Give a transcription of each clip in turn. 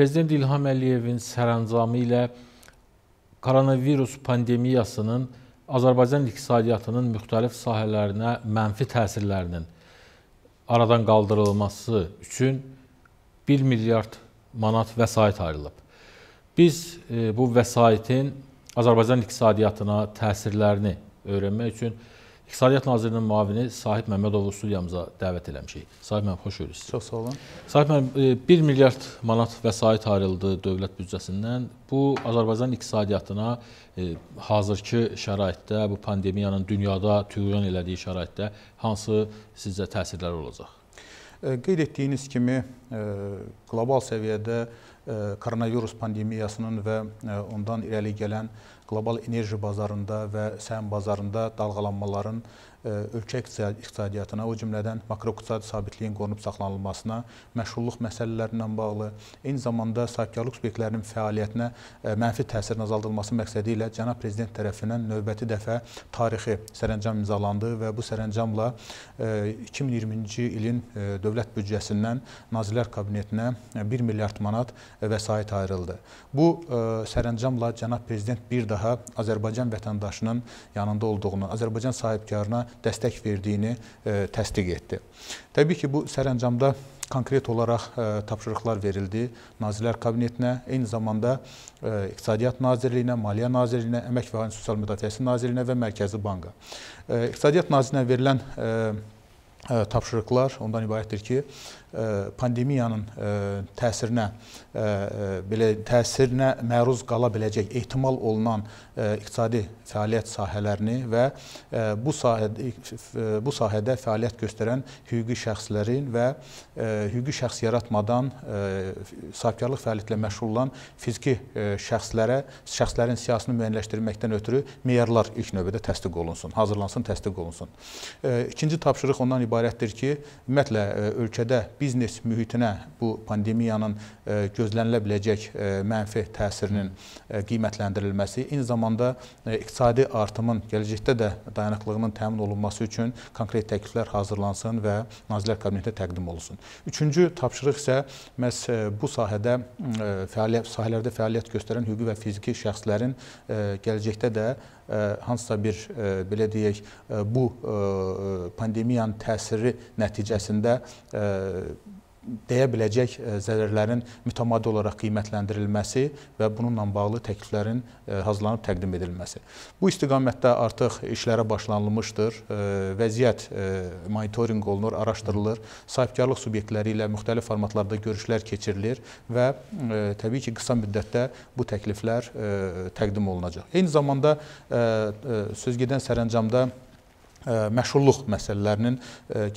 Prezident İlham Əliyevin sərəncamı ilə koronavirus pandemiyasının Azərbaycan iqtisadiyyatının müxtəlif sahələrinə mənfi təsirlərinin aradan qaldırılması üçün 1 milyard manat vəsait ayrılıb. Biz e, bu vəsaitin Azərbaycan iqtisadiyyatına təsirlərini öyrənmək üçün İqtisadiyyat Nazirinin müavini Sahib Məmmədovu studiyamıza dəvət eləmişik. Sahib mənim, xoş görürsünüz. Çox sağ olun. Sahib mənim, 1 e, milyard manat vəsait ayrıldı dövlət büdcəsindən. Bu, Azərbaycan iqtisadiyyatına e, hazırki şəraitdə, bu pandemiyanın dünyada tüğyan elədiyi şəraitdə hansı sizcə təsirlər olacaq? E, qeyd etdiyiniz kimi, qlobal səviyyədə koronavirus pandemiyasının və ondan irəli gələn qlobal enerji bazarında və səhəm bazarında dalğalanmaların ölkə iqtisadiyyatına, o cümlədən makroiqtisadi sabitliyin qorunub saxlanılmasına, məşğulluq məsələləri ilə bağlı, eyni zamanda sahibkarlıq subyektlərinin fəaliyyətinə e, mənfi təsirin azaldılması məqsədi ilə cənab prezident tərəfindən növbəti dəfə tarixi sərəncam imzalandı və bu sərəncamla 2020-ci e, ilin e, dövlət büdcəsindən Nazirlər Kabinetinə 1 milyard manat vəsait ayrıldı. Bu sərəncamla cənab prezident bir daha Azərbaycan vətəndaşının yanında olduğunu, Azərbaycan sahibkarına dəstək verdiyini e, təsdiq etdi. Təbii ki, bu sərəncamda konkret olaraq ə, e, tapşırıqlar verildi Nazirlər Kabinetinə, eyni zamanda ə, e, İqtisadiyyat Nazirliyinə, Maliyyə Nazirliyinə, Əmək və Sosial Müdafiəsi Nazirliyinə və Mərkəzi Banka. Ə, İqtisadiyyat Nazirinə verilən ə, tapşırıqlar ondan ibarətdir ki, pandemiyanın təsirinə E, e, belə təsirinə məruz qala biləcək ehtimal olunan e, iqtisadi fəaliyyət sahələrini və bu sahədə bu sahədə fəaliyyət göstərən hüquqi şəxslərin və hüquqi şəxs yaratmadan sahibkarlıq fəaliyyətlə məşğul olan fiziki şəxslərə şəxslərin siyasını müəyyənləşdirməkdən ötürü meyarlar ilk növbədə təsdiq olunsun, hazırlansın, təsdiq olunsun. İkinci tapşırıq ondan ibarətdir ki, ümumiyyətlə ölkədə biznes mühitinə bu pandemiyanın gözlənilə biləcək e, mənfi təsirinin e, qiymətləndirilməsi, eyni zamanda e, iqtisadi artımın gələcəkdə də dayanıqlığının təmin olunması üçün konkret təkliflər hazırlansın və Nazirlər Kabinetinə təqdim olunsun. Üçüncü tapşırıq isə məhz bu sahədə fəaliyyət sahələrdə fəaliyyət göstərən hüquqi və fiziki şəxslərin gələcəkdə də hansısa bir belə deyək bu pandemiyanın təsiri nəticəsində deyə biləcək e, zərərlərin mütəmadi olaraq qiymətləndirilməsi və bununla bağlı təkliflərin e, hazırlanıb təqdim edilməsi. Bu istiqamətdə artıq işlərə başlanılmışdır. E, vəziyyət monitorinq olunur, araşdırılır. Sahibkarlıq subyektləri ilə müxtəlif formatlarda görüşlər keçirilir və təbii ki, qısa müddətdə bu təkliflər təqdim olunacaq. Eyni zamanda söz gedən sərəncamda məşğulluq məsələlərinin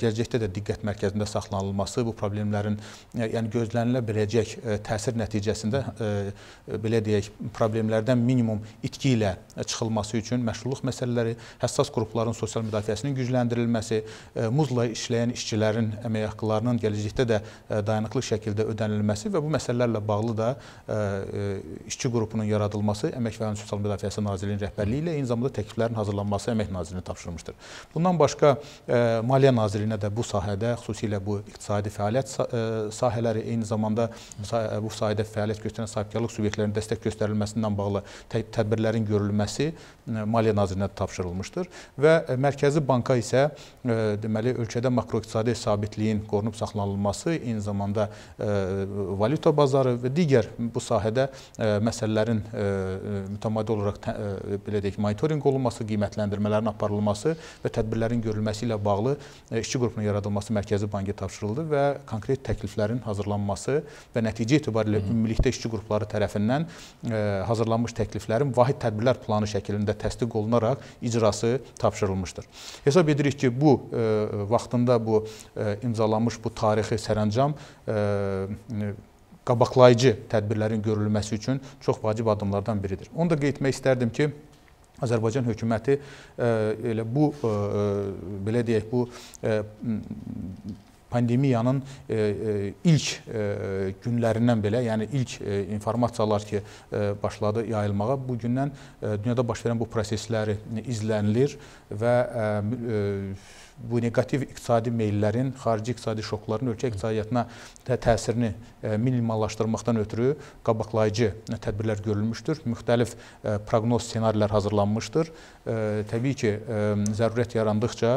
gələcəkdə də diqqət mərkəzində saxlanılması, bu problemlərin yəni gözlənilə biləcək təsir nəticəsində belə deyək, problemlərdən minimum itki ilə çıxılması üçün məşğulluq məsələləri, həssas qrupların sosial müdafiəsinin gücləndirilməsi, muzla işləyən işçilərin əmək haqqlarının gələcəkdə də dayanıqlı şəkildə ödənilməsi və bu məsələlərlə bağlı da işçi qrupunun yaradılması Əmək və Sosial Müdafiəsi Nazirliyinin rəhbərliyi ilə eyni zamanda təkliflərin hazırlanması Əmək Nazirliyinə tapşırılmışdır. Bundan başqa e, Maliyyə Nazirliyinə də bu sahədə, xüsusilə bu iqtisadi fəaliyyət e, sahələri, eyni zamanda e, bu sahədə fəaliyyət göstərən sahibkarlıq subyektlərinin dəstək göstərilməsindən bağlı tədbirlərin görülməsi Maliyyə Nazirliyinə tapşırılmışdır və Mərkəzi Banka isə deməli ölkədə makroiqtisadi sabitliyin qorunub saxlanılması, eyni zamanda valyuta bazarı və digər bu sahədə məsələlərin mütəmadi olaraq belə deyək monitorinq olunması, qiymətləndirmələrin aparılması və tədbirlərin görülməsi ilə bağlı e, işçi qrupunun yaradılması Mərkəzi Bankə tapşırıldı və konkret təkliflərin hazırlanması və nəticə etibarilə ümumilikdə işçi qrupları tərəfindən e, hazırlanmış təkliflərin vahid tədbirlər planı şəklində təsdiq olunaraq icrası tapşırılmışdır. Hesab edirik ki, bu e, vaxtında bu imzalanmış bu tarixi sərəncam qabaqlayıcı tədbirlərin görülməsi üçün çox vacib addımlardan biridir. Onu da qeyd etmək istərdim ki, Azərbaycan hökuməti e, elə bu e, e, belə deyək bu pandemiyanın ilk günlərindən belə, yəni ilk informasiyalar ki, başladı yayılmağa, bu gündən dünyada baş verən bu prosesləri izlənilir və bu negativ iqtisadi meyllərin, xarici iqtisadi şokların ölkə iqtisadiyyatına təsirini e, minimallaşdırmaqdan ötürü qabaqlayıcı tədbirlər görülmüşdür. Müxtəlif e, proqnoz ssenarilər hazırlanmışdır. E, təbii ki, zərurət yarandıqca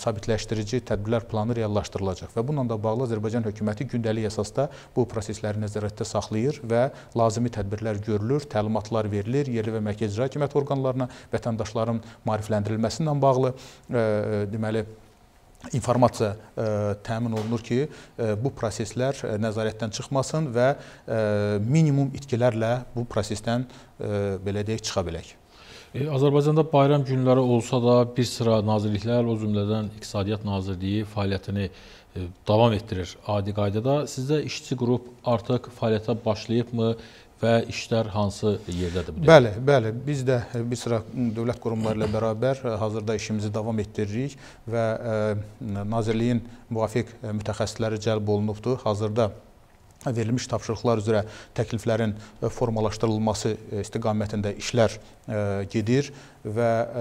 sabitləşdirici tədbirlər planı reallaşdırılacaq və bununla da bağlı Azərbaycan hökuməti gündəlik əsasda bu prosesləri nəzarətdə saxlayır və lazımi tədbirlər görülür, təlimatlar verilir yerli və mərkəzi icra hakimiyyəti orqanlarına, vətəndaşların maarifləndirilməsi ilə bağlı deməli informasiya e, təmin olunur ki, e, bu proseslər e, nəzarətdən çıxmasın və minimum itkilərlə bu prosesdən belə deyək çıxa bilək. Azərbaycanda bayram günləri olsa da bir sıra nazirliklər, o cümlədən İqtisadiyyat Nazirliyi fəaliyyətini davam etdirir adi qaydada. Sizdə işçi qrup artıq fəaliyyətə başlayıbmı? və işlər hansı yerdədir bu? Bəli, bəli. Biz də bir sıra dövlət qurumları ilə bərabər hazırda işimizi davam etdiririk və e, Nazirliyin müvafiq mütəxəssisləri cəlb olunubdur. Hazırda verilmiş tapşırıqlar üzrə təkliflərin e, formalaşdırılması e, istiqamətində işlər E, gedir və e,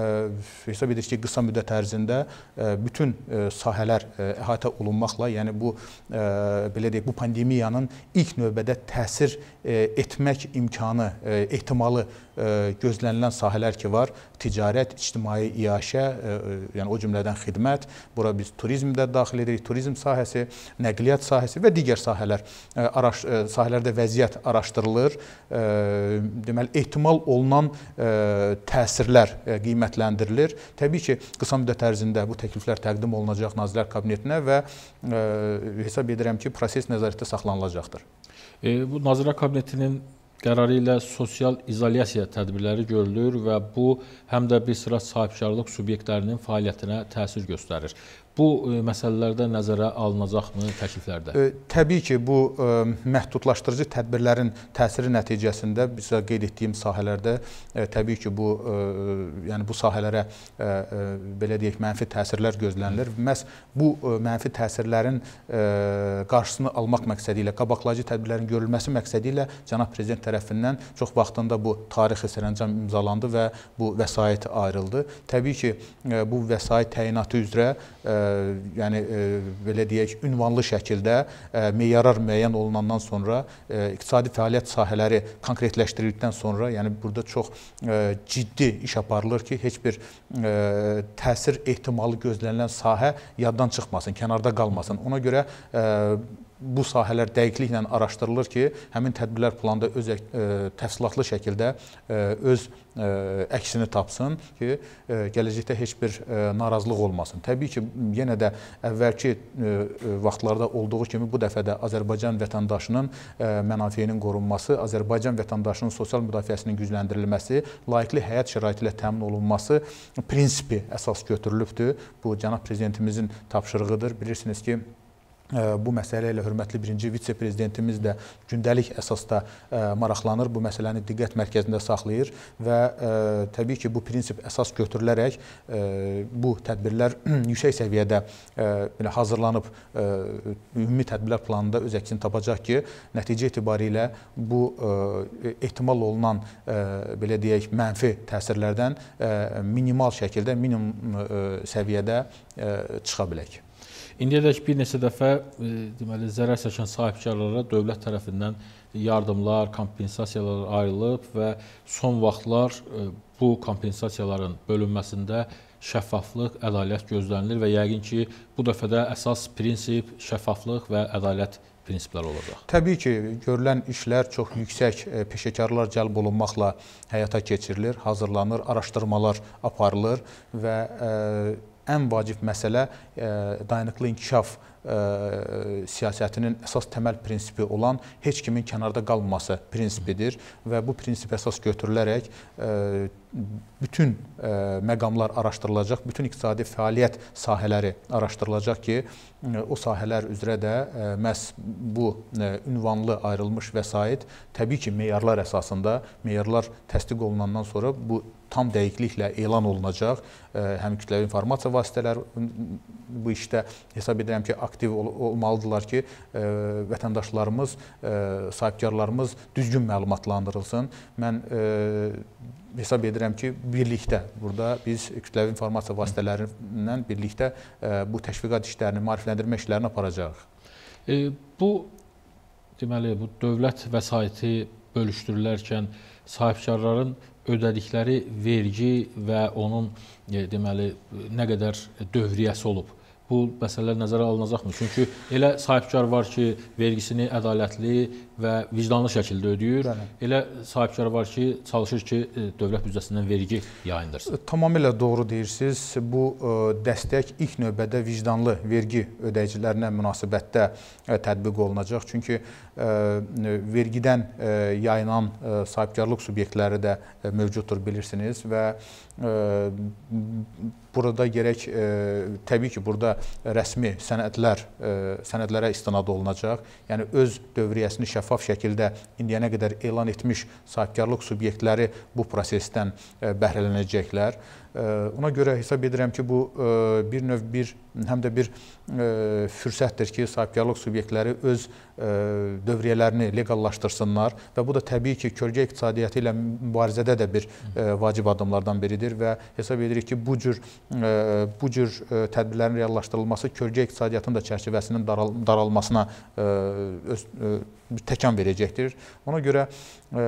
hesab edir ki, qısa müddət ərzində e, bütün sahələr əhatə olunmaqla, yəni bu belə deyək, bu pandemiyanın ilk növbədə təsir etmək imkanı, ehtimalı gözlənilən sahələr ki var, ticarət, ictimai iaşə, yəni o cümlədən xidmət, bura biz turizm də daxil edirik, turizm sahəsi, nəqliyyat sahəsi və digər sahələr araş sahələrdə vəziyyət araşdırılır. Deməli, ehtimal olunan təsirlər e, qiymətləndirilir. Təbii ki, qısa müddət ərzində bu təkliflər təqdim olunacaq Nazirlər Kabinetinə və e, hesab edirəm ki, proses nəzarətdə saxlanılacaqdır. E, bu Nazirlər Kabinetinin qərarı ilə sosial izolyasiya tədbirləri görülür və bu həm də bir sıra sahibkarlıq subyektlərinin fəaliyyətinə təsir göstərir. Bu e, məsələlərdə nəzərə alınacaqmı təkliflərdə? Ə, e, təbii ki, bu ə, e, məhdudlaşdırıcı tədbirlərin təsiri nəticəsində bizə qeyd etdiyim sahələrdə ə, təbii ki, bu ə, yəni bu sahələrə ə, ə, belə deyək mənfi təsirlər gözlənilir. Məs bu ə, mənfi təsirlərin ə, qarşısını almaq məqsədi ilə qabaqlayıcı tədbirlərin görülməsi məqsədi ilə cənab prezident tərəfindən çox vaxtında bu tarixi sərəncam imzalandı və bu vəsait ayrıldı. Təbii ki, ə, bu vəsait təyinatı üzrə ə, yəni e, belə deyək, ünvanlı şəkildə e, meyarlar müəyyən olunandan sonra e, iqtisadi fəaliyyət sahələri konkretləşdirildikdən sonra, yəni burada çox ciddi iş aparılır ki, heç bir təsir ehtimalı gözlənilən sahə yaddan çıxmasın, kənarda qalmasın. Ona görə bu sahələr dəqiqliklə araşdırılır ki, həmin tədbirlər planda öz ə, e, təfsilatlı şəkildə ə, e, öz ə, e, əksini tapsın ki, ə, gələcəkdə heç bir ə, narazılıq olmasın. Təbii ki, yenə də əvvəlki ə, vaxtlarda olduğu kimi bu dəfə də Azərbaycan vətəndaşının ə, mənafeyinin qorunması, Azərbaycan vətəndaşının sosial müdafiəsinin gücləndirilməsi, layiqli həyat şəraiti ilə təmin olunması prinsipi əsas götürülübdür. Bu cənab prezidentimizin tapşırığıdır. Bilirsiniz ki, bu məsələ ilə hörmətli birinci vitse-prezidentimiz də gündəlik əsasda e, maraqlanır, bu məsələni diqqət mərkəzində saxlayır və e, təbii ki, bu prinsip əsas götürülərək e, bu tədbirlər yüksək səviyyədə belə hazırlanıb ümumi tədbirlər planında öz əksini tapacaq ki, nəticə itibarilə bu ehtimal olunan belə deyək, mənfi təsirlərdən minimal şəkildə, minimum səviyyədə çıxa bilək. İndiyədək bir neçə dəfə e, deməli zərər çəkən sahibkarlara dövlət tərəfindən yardımlar, kompensasiyalar ayrılıb və son vaxtlar e, bu kompensasiyaların bölünməsində şəffaflıq, ədalət gözlənilir və yəqin ki, bu dəfə də əsas prinsip şəffaflıq və ədalət prinsiplər olacaq. Təbii ki, görülən işlər çox yüksək e, peşəkarlar cəlb olunmaqla həyata keçirilir, hazırlanır, araşdırmalar aparılır və ən vacib məsələ e, dayanıqlı inkişaf e, siyasətinin əsas təməl prinsipi olan heç kimin kənarda qalmaması prinsipidir və bu prinsip əsas götürülərək e, bütün ə, e, məqamlar araşdırılacaq, bütün iqtisadi fəaliyyət sahələri araşdırılacaq ki, ə, e, o sahələr üzrə də ə, e, məhz bu ə, ünvanlı ayrılmış vəsait təbii ki, meyarlar əsasında, meyarlar təsdiq olunandan sonra bu tam dəqiqliklə elan olunacaq. Həm kütləvi informasiya vasitələri bu işdə hesab edirəm ki, aktiv olmalıdırlar ki, vətəndaşlarımız, sahibkarlarımız düzgün məlumatlandırılsın. Mən hesab edirəm ki, birlikdə burada biz kütləvi informasiya vasitələrindən birlikdə e, bu təşviqat işlərini, maarifləndirmə işlərini aparacağıq. E, bu deməli bu dövlət vəsaiti bölüşdürülərkən sahibkarların ödədikləri vergi və onun e, deməli nə qədər dövriyyəsi olub bu məsələlər nəzərə alınacaqmı? Çünki elə sahibkar var ki, vergisini ədalətli və vicdanlı şəkildə ödəyir. Bəli. Elə sahibkar var ki, çalışır ki, e, dövlət büdcəsindən vergi yayındırsın. E, tamamilə doğru deyirsiniz. Bu e, dəstək ilk növbədə vicdanlı vergi ödəyicilərinə münasibətdə tətbiq olunacaq. Çünki E, e, vergidən e, yayınan sahibkarlıq subyektləri də mövcuddur bilirsiniz və burada gərək təbii ki, burada rəsmi sənədlər sənədlərə istinad olunacaq. Yəni öz dövriyyəsini şəffaf şəkildə indiyənə qədər elan etmiş sahibkarlıq subyektləri bu prosesdən bəhrələnəcəklər. Ona görə hesab edirəm ki, bu e, bir növ bir həm də bir e, fürsətdir ki, sahibkarlıq subyektləri öz e, dövriyyələrini leqallaşdırsınlar və bu da təbii ki, kölgə iqtisadiyyatı ilə mübarizədə də bir vacib addımlardan biridir və hesab edirik ki, bu cür bu cür tədbirlərin reallaşdırılması kölgə iqtisadiyyatının da çərçivəsinin daral daralmasına öz təkan verəcəkdir. Ona görə ə, e,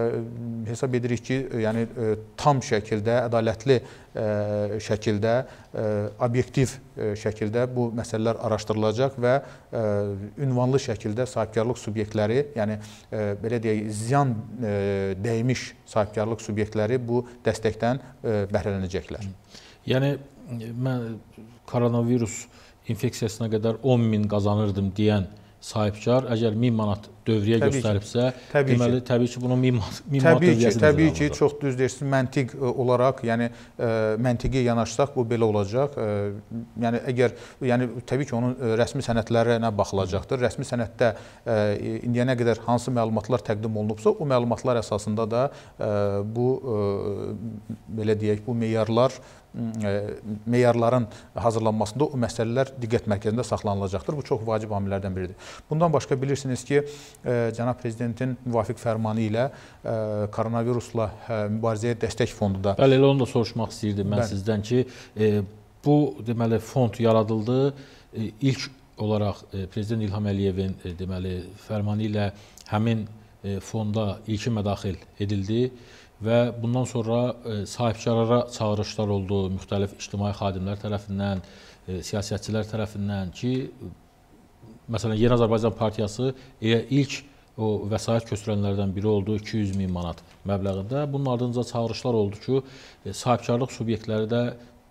hesab edirik ki, e, yəni ə, e, tam şəkildə, ədalətli ə, şəkildə, ə, obyektiv ə, şəkildə bu məsələlər araşdırılacaq və ə, ünvanlı şəkildə sahibkarlıq subyektləri, yəni ə, belə deyək, ziyan ə, dəymiş sahibkarlıq subyektləri bu dəstəkdən ə, bəhrələnəcəklər. Yəni mən koronavirus infeksiyasına qədər 10 min qazanırdım deyən sahibkar əgər 1000 manat dövriyə təbii göstəribsə, ki, təbii deməli ki. təbii ki, bunun 1000 manat 1000 manat dövriyyəsi Təbii ki, çox düz deyirsiniz. Məntiq e, olaraq, yəni e, məntiqi yanaşsaq bu belə olacaq. E, yəni əgər yəni təbii ki, onun rəsmi sənədlərinə baxılacaqdır. Rəsmi sənəddə indiyənə qədər hansı məlumatlar təqdim olunubsa, o məlumatlar əsasında da bu belə deyək, bu meyarlar meyarların hazırlanmasında o məsələlər diqqət mərkəzində saxlanılacaqdır. Bu çox vacib amillərdən biridir. Bundan başqa bilirsiniz ki, cənab prezidentin müvafiq fərmanı ilə e, koronavirusla e, mübarizəyə dəstək fondu da. Bəli, elə onu da soruşmaq istəyirdim mən Bəli. sizdən ki, e, bu deməli fond yaradıldı. İlk olaraq prezident İlham Əliyevin deməli fərmanı ilə həmin fonda ilkin mədaxil edildi və bundan sonra sahibkarlara çağırışlar oldu müxtəlif ictimai xadimlər tərəfindən, siyasətçilər tərəfindən ki, Məsələn, Yeni Azərbaycan Partiyası e, ilk o vəsait köçürənlərdən biri oldu 200 min manat məbləğində. Bunun ardınca çağırışlar oldu ki, e, sahibkarlıq subyektləri də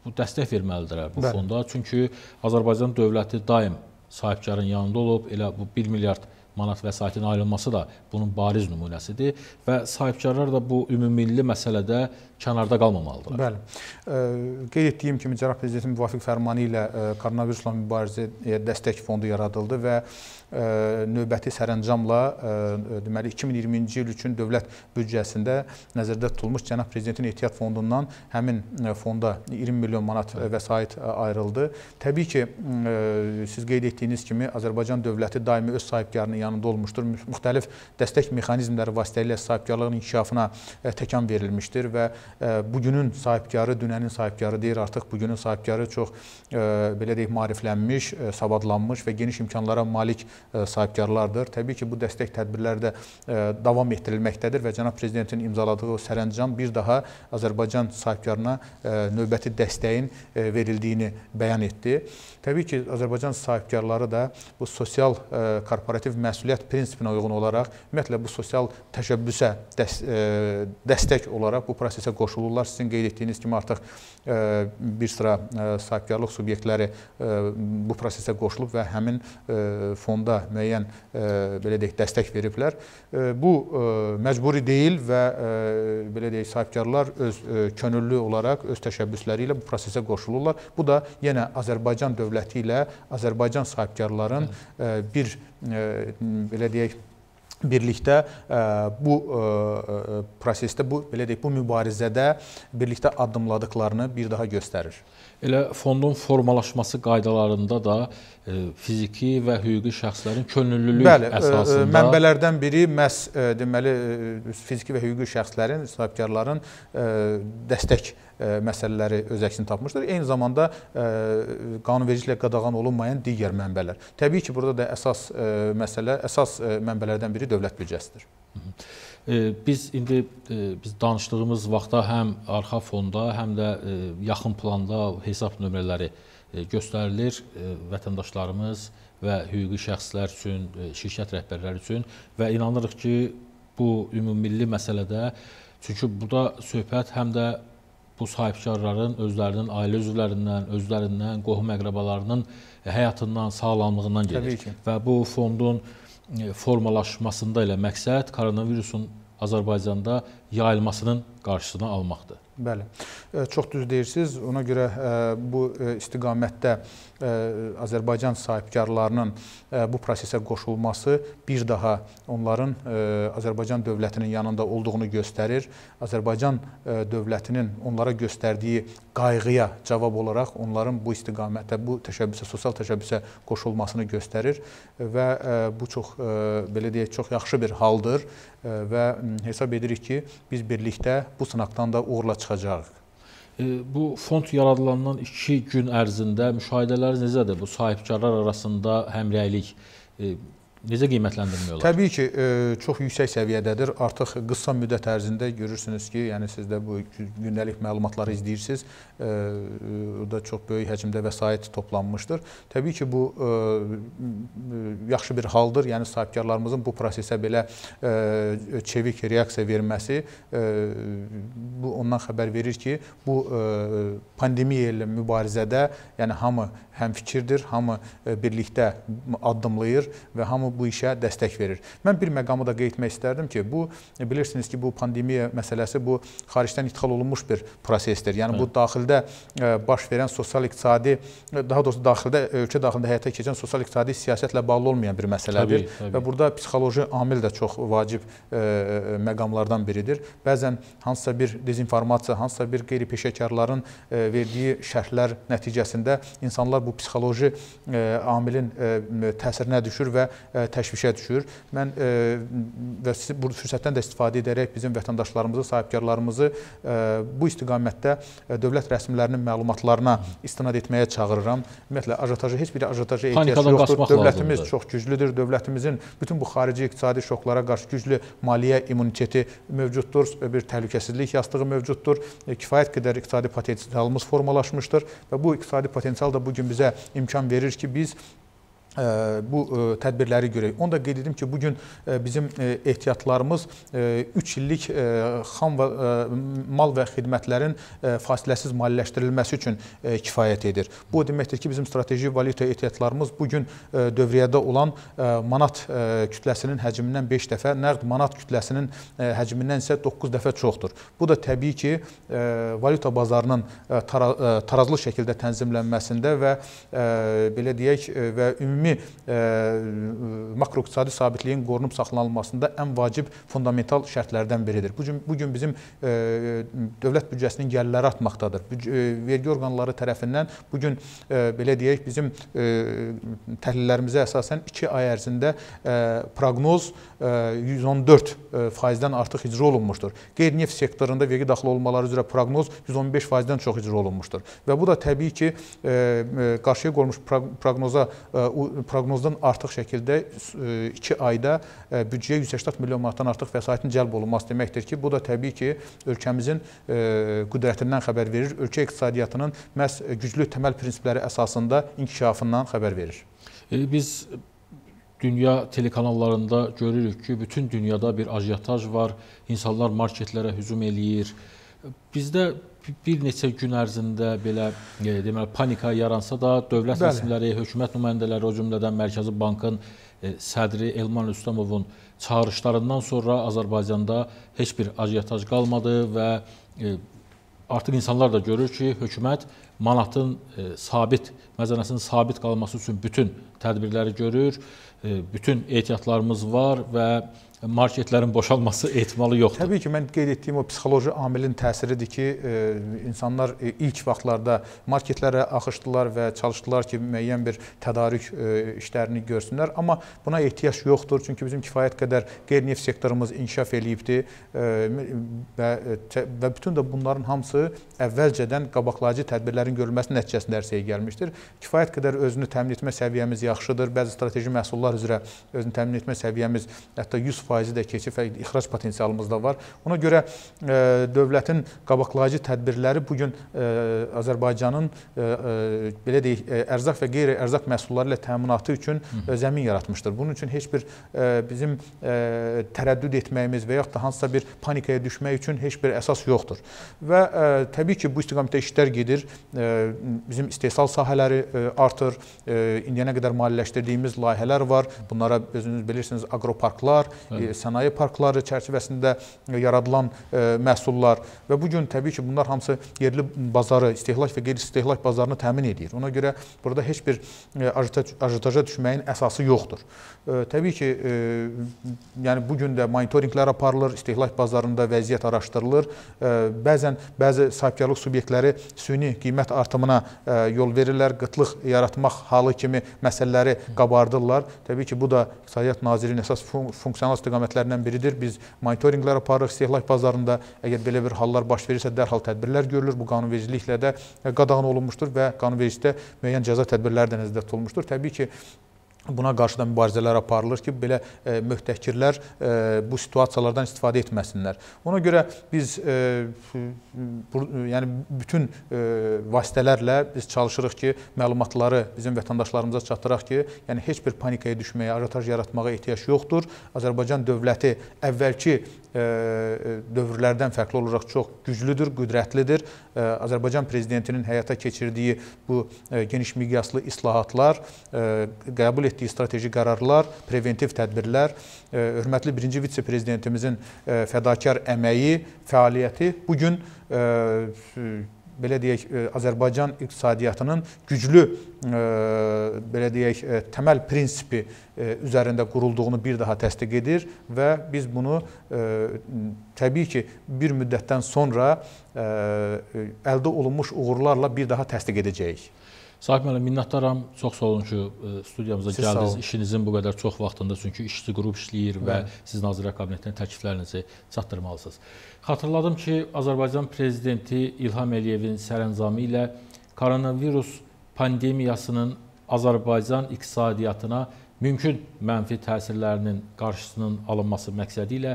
bu dəstək verməlidirlər bu Bəli. fonda. Çünki Azərbaycan dövləti daim sahibkarın yanında olub. Elə bu 1 milyard manat vəsaitin ayrılması da bunun bariz nümunəsidir və sahibkarlar da bu ümummilli məsələdə kənarda qalmamalıdırlar. Bəli. Qeyd etdiyim kimi cənab prezidentin müvafiq fərmanı ilə koronavirusla mübarizəyə dəstək fondu yaradıldı və növbəti sərəncamla deməli 2020-ci il üçün dövlət büdcəsində nəzərdə tutulmuş cənab prezidentin ehtiyat fondundan həmin fonda 20 milyon manat vəsait ayrıldı. Təbii ki, siz qeyd etdiyiniz kimi Azərbaycan dövləti daimi öz sahibkarının yanında olmuşdur. Müxtəlif dəstək mexanizmləri vasitəsilə sahibkarlığın inkişafına təkan verilmişdir və bugünün sahibkarı, dünənin sahibkarı deyir, artıq bugünün sahibkarı çox belə deyək maariflənmiş, savadlanmış və geniş imkanlara malik sahibkarlardır. Təbii ki, bu dəstək tədbirləri də davam etdirilməkdədir və cənab prezidentin imzaladığı o sərəncam bir daha Azərbaycan sahibkarına növbəti dəstəyin verildiyini bəyan etdi. Təbii ki, Azərbaycan sahibkarları da bu sosial korporativ məsuliyyət prinsipinə uyğun olaraq ümumiyyətlə bu sosial təşəbbüsə dəstək olaraq bu prosesə qoşulurlar. Sizin qeyd etdiyiniz kimi artıq e, bir sıra e, sahibkarlıq subyektləri e, bu prosesə qoşulub və həmin fonda müəyyən belə deyək dəstək veriblər. Bu məcburi deyil və belə deyək sahibkarlar öz könüllü olaraq öz təşəbbüsləri ilə bu prosesə qoşulurlar. Bu da yenə Azərbaycan dövləti ilə Azərbaycan sahibkarların bir belə deyək birlikdə e, bu e, e, prosesdə bu belə deyək bu mübarizədə birlikdə addımladıqlarını bir daha göstərir. Elə fondun formalaşması qaydalarında da e, fiziki və hüquqi şəxslərin könüllülük Bəli, e, e, əsasında mənbələrdən biri məhz deməli fiziki və hüquqi şəxslərin, sahibkarların dəstək məsələləri öz əksini tapmışdır. Eyni zamanda qanunvericiliklə qadağan olunmayan digər mənbələr. Təbii ki, burada da əsas məsələ, əsas mənbələrdən biri dövlət büdcəsidir. E, biz indi e, biz danışdığımız vaxtda həm arxa fonda, həm də e, yaxın planda hesab nömrələri göstərilir vətəndaşlarımız və hüquqi şəxslər üçün, şirkət rəhbərləri üçün və inanırıq ki, bu ümummilli məsələdə çünki burada söhbət həm də bu sahibkarların özlərinin ailə üzvlərindən, özlərindən, qohum əqrəbalarının həyatından, sağlamlığından gedir. Və bu fondun E, formalaşmasında elə məqsəd koronavirusun Azərbaycanda yayılmasının qarşısını almaqdır. Bəli. E, çox düz deyirsiniz. Ona görə e, bu istiqamətdə Azərbaycan sahibkarlarının bu prosesə qoşulması bir daha onların Azərbaycan dövlətinin yanında olduğunu göstərir. Azərbaycan dövlətinin onlara göstərdiyi qayğıya cavab olaraq onların bu istiqamətdə, bu təşəbbüsə, sosial təşəbbüsə qoşulmasını göstərir və bu çox belə deyək, çox yaxşı bir haldır və hesab edirik ki, biz birlikdə bu sınaqdan da uğurla çıxacağıq. Bu fond yaradılandan 2 gün ərzində müşahidələriniz necədir? Bu sahibkarlar arasında həmrəylik e, Necə qiymətləndirmək olar? Təbii ki, e, çox yüksək səviyyədədir. Artıq qısa müddət ərzində görürsünüz ki, yəni siz də bu gündəlik məlumatları izləyirsiniz. E, orada çox böyük həcmdə vəsait toplanmışdır. Təbii ki, bu e, yaxşı bir haldır. Yəni sahibkarlarımızın bu prosesə belə çevik reaksiya verməsi bu ondan xəbər verir ki, bu pandemiya ilə mübarizədə yəni hamı həmfikirdir, hamı birlikdə addımlayır və hamı bu işə dəstək verir. Mən bir məqamı da qeyd etmək istərdim ki, bu bilirsiniz ki, bu pandemiya məsələsi bu xaricdən idxal olunmuş bir prosesdir. Yəni Hı. bu daxildə e, baş verən sosial-iqtisadi, e, daha doğrusu daxildə e, ölkə daxilində həyata keçən sosial-iqtisadi siyasətlə bağlı olmayan bir məsələdir təbii, təbii. və burada psixoloji amil də çox vacib ə, məqamlardan biridir. Bəzən hansısa bir dezinformasiya, hansısa bir qeyri-peşəkarların verdiyi şərhlər nəticəsində insanlar bu psixoloji ə, amilin ə, təsirinə düşür və təşvişə düşür. Mən və bu fürsətdən də istifadə edərək bizim vətəndaşlarımızı, sahibkarlarımızı bu istiqamətdə dövlət rəsmilərinin məlumatlarına istinad etməyə çağırıram. Ümumiyyətlə ajotaja heç bir ajotaja ehtiyac yoxdur. Dövlətimiz lazımdır. çox güclüdür. Dövlətimizin bütün bu xarici iqtisadi şoklara qarşı güclü maliyyə immuniteti mövcuddur. Bir təhlükəsizlik yastığı mövcuddur. E, kifayət qədər iqtisadi potensialımız formalaşmışdır və bu iqtisadi potensial da bu gün bizə imkan verir ki, biz bu e, tədbirləri görək. Onu da qeyd edim ki, bu gün e, bizim e, ehtiyatlarımız 3 illik xam və mal və xidmətlərin fasiləsiz maliyyələşdirilməsi üçün kifayət edir. Bu o deməkdir ki, bizim strateji valyuta ehtiyatlarımız bu gün dövriyədə olan manat kütləsinin həcmindən 5 dəfə, nərd manat kütləsinin həcmindən isə 9 dəfə çoxdur. Bu da təbii ki, valyuta bazarının tarazlı şəkildə tənzimlənməsində və belə deyək və ümumi kimi e, makroiqtisadi sabitliyin qorunub saxlanılmasında ən vacib fundamental şərtlərdən biridir. Bu gün bu gün bizim e, dövlət büdcəsinin gəlirləri artmaqdadır. E, vergi orqanları tərəfindən bu gün belə deyək, bizim təhlillərimizə əsasən 2 ay ərzində proqnoz 114 faizdən artıq icra olunmuşdur. Qeyri-neft sektorunda vergi daxil olmaları üzrə proqnoz 115 faizdən çox icra olunmuşdur. Və bu da təbii ki, qarşıya qoyulmuş proqnoza proqnozdan artıq şəkildə 2 e, ayda e, büdcəyə 180 milyon manatdan artıq vəsaitin cəlb olunması deməkdir ki, bu da təbii ki, ölkəmizin e, qüdrətindən xəbər verir, ölkə iqtisadiyyatının məhz güclü təməl prinsipləri əsasında inkişafından xəbər verir. Biz dünya telekanallarında görürük ki, bütün dünyada bir ajiotaj var, insanlar marketlərə hücum eləyir. Bizdə bir neçə gün ərzində belə e, deməli panika yaransa da dövlət Bəli. rəsmiləri, hökumət nümayəndələri, o cümlədən Mərkəzi Bankın e, sədri Elman Rüstəmovun çağırışlarından sonra Azərbaycanda heç bir acıyatac qalmadı və e, artıq insanlar da görür ki, hökumət manatın e, sabit, məzələsinin sabit qalması üçün bütün tədbirləri görür, e, bütün ehtiyatlarımız var və marketlərin boşalması ehtimalı yoxdur. Təbii ki, mən qeyd etdiyim o psixoloji amilin təsiridir ki, e, insanlar ilk vaxtlarda marketlərə axışdılar və çalışdılar ki, müəyyən bir tədarük işlərini görsünlər, amma buna ehtiyac yoxdur, çünki bizim kifayət qədər qeyri-neft sektorumuz inkişaf eləyibdi və və bütün də bunların hamısı əvvəlcədən qabaqlayıcı tədbirləri sənədlərin görülməsi nəticəsində ərsəyə gəlmişdir. Kifayət qədər özünü təmin etmə səviyyəmiz yaxşıdır. Bəzi strateji məhsullar üzrə özünü təmin etmə səviyyəmiz hətta 100% də keçib ixrac potensialımız da var. Ona görə e, dövlətin qabaqlayıcı tədbirləri bu gün e, Azərbaycanın e, belə deyək ərzaq və qeyri-ərzaq məhsulları ilə təminatı üçün zəmin yaratmışdır. Bunun üçün heç bir bizim tərəddüd etməyimiz və yaxud da hansısa bir panikaya düşmək üçün heç bir əsas yoxdur. Və təbii ki, bu istiqamətdə işlər gedir bizim istehsal sahələri e, artır. E, İndiyənə qədər maliyyələşdirdiyimiz layihələr var. Bunlara özünüz bilirsiniz aqroparklar, Hı. E, sənaye parkları çərçivəsində yaradılan məhsullar və bu gün təbii ki, bunlar hamısı yerli bazarı, istehlak və qeyri-istehlak bazarını təmin edir. Ona görə burada heç bir ajitaja düşməyin əsası yoxdur. Təbii ki, yəni bu gün də monitorinqlər aparılır, istehlak bazarında vəziyyət araşdırılır. Bəzən bəzi sahibkarlıq subyektləri süni qiymət qiymət artımına e, yol verirlər, qıtlıq yaratmaq halı kimi məsələləri qabardırlar. Təbii ki, bu da İqtisadiyyat Nazirinin əsas fun funksional istiqamətlərindən biridir. Biz monitorinqlər aparırıq istehlak bazarında. Əgər belə bir hallar baş verirsə, dərhal tədbirlər görülür. Bu qanunvericiliklə də e, qadağan olunmuşdur və qanunvericilikdə müəyyən cəza tədbirləri də nəzərdə tutulmuşdur. Təbii ki, Buna qarşı da mübarizələr aparılır ki, belə e, möhtəkirlər e, bu situasiyalardan istifadə etməsinlər. Ona görə biz e, yəni bütün vasitələrlə biz çalışırıq ki, məlumatları bizim vətəndaşlarımıza çatdıraq ki, yəni heç bir panikaya düşməyə, ajotaj yaratmağa ehtiyac yoxdur. Azərbaycan dövləti əvvəlki E, e, dövrlərdən fərqli olaraq çox güclüdür, qüdrətlidir. E, Azərbaycan prezidentinin həyata keçirdiyi bu geniş miqyaslı islahatlar, qəbul etdiyi strateji qərarlar, preventiv tədbirlər, hörmətli birinci vitse-prezidentimizin fədakar əməyi, fəaliyyəti bu gün belə deyək, Azərbaycan iqtisadiyyatının güclü e, belə deyək, təməl prinsipi e, üzərində qurulduğunu bir daha təsdiq edir və biz bunu e, təbii ki, bir müddətdən sonra əldə olunmuş uğurlarla bir daha təsdiq edəcəyik. Sahib müəllim, minnətdaram. Çox sağ olun ki, e, studiyamıza siz gəldiniz. İşinizin bu qədər çox vaxtında, çünki işçi qrup işləyir və Bəli. siz Nazirlər Kabinetinə təkliflərinizi çatdırmalısınız. Xatırladım ki, Azərbaycan prezidenti İlham Əliyevin sərəncamı ilə koronavirus pandemiyasının Azərbaycan iqtisadiyyatına mümkün mənfi təsirlərinin qarşısının alınması məqsədi ilə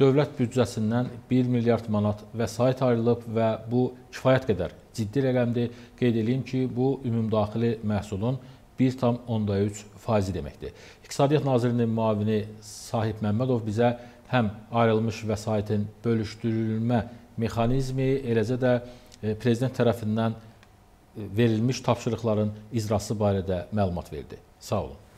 dövlət büdcəsindən 1 milyard manat vəsait ayrılıb və bu kifayət qədər ciddi rəqəmdir. Qeyd edeyim ki, bu ümumdaxili məhsulun 1,3 faizi deməkdir. İqtisadiyyat Nazirinin müavini Sahib Məmmədov bizə həm ayrılmış vəsaitin bölüşdürülmə mexanizmi, eləcə də e, prezident tərəfindən e, verilmiş tapşırıqların icrası barədə məlumat verdi. Sağ olun.